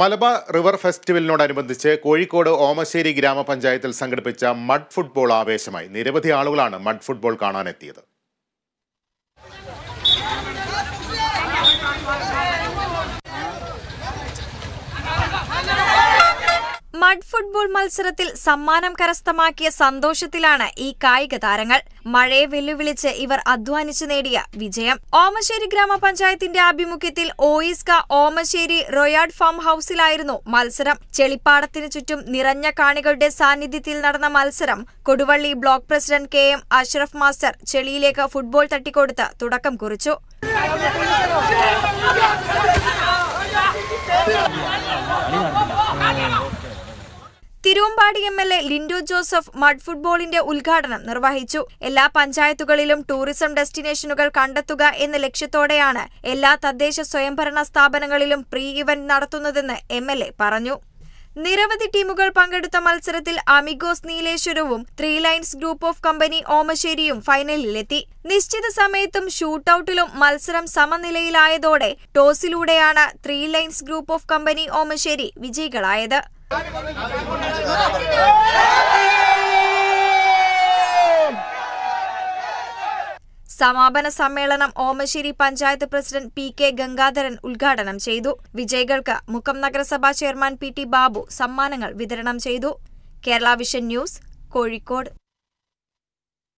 Malabar river ഫെസ്റ്റിവലിനോടനുബന്ധിച്ച് കോഴിക്കോട് ഓമശ്ശേരി ഗ്രാമപഞ്ചായത്തിൽ സംഘടിപ്പിച്ച മഡ് ഫുട്ബോൾ ആവേശമായി നിരവധി ആളുകളാണ് മഡ് ഫുട്ബോൾ കാണാനെത്തിയത് മഡ് ഫുട്ബോൾ മത്സരത്തിൽ സമ്മാനം കരസ്ഥമാക്കിയ സന്തോഷത്തിലാണ് ഈ കായിക താരങ്ങൾ മഴയെ വെല്ലുവിളിച്ച് ഇവർ അധ്വാനിച്ചു നേടിയ വിജയം ഓമശ്ശേരി ഗ്രാമപഞ്ചായത്തിന്റെ ആഭിമുഖ്യത്തിൽ ഓയിസ്ക ഓമശ്ശേരി റോയാഡ് ഫാം ഹൌസിലായിരുന്നു മത്സരം ചെളിപ്പാടത്തിനു ചുറ്റും നിറഞ്ഞ കാണികളുടെ സാന്നിധ്യത്തിൽ നടന്ന മത്സരം Koduvally block president K M Ashraf master ചെളിയിലേക്ക് ഫുട്ബോൾ തട്ടിക്കൊടുത്ത് തുടക്കം കുറിച്ചു Thiruvambady M L A Linto Joseph mud ഫുട്ബോളിന്റെ ഉദ്ഘാടനം നിർവഹിച്ചു എല്ലാ പഞ്ചായത്തുകളിലും ടൂറിസം ഡെസ്റ്റിനേഷനുകൾ കണ്ടെത്തുക എന്ന ലക്ഷ്യത്തോടെയാണ് എല്ലാ തദ്ദേശ സ്വയംഭരണ സ്ഥാപനങ്ങളിലും പ്രീ ഇവന്റ് നടത്തുന്നതെന്ന് എം പറഞ്ഞു നിരവധി ടീമുകൾ പങ്കെടുത്ത മത്സരത്തിൽ അമിഗോസ് നീലേശ്വരവും three lines group of company ഓമശ്ശേരിയും ഫൈനലിലെത്തി നിശ്ചിത സമയത്തും ഷൂട്ടൌട്ടിലും മത്സരം സമനിലയിലായതോടെ ടോസിലൂടെയാണ് three lines group of company Omassery വിജയികളായത് സമാപന സമ്മേളനം Omassery panchayat president P K Gangadharan ഉദ്ഘാടനം ചെയ്തു വിജയികൾക്ക് മുക്കം നഗരസഭാ ചെയർമാൻ പി ടി ബാബു സമ്മാനങ്ങൾ വിതരണം ചെയ്തു കേരള വിഷൻ ന്യൂസ് കോഴിക്കോട്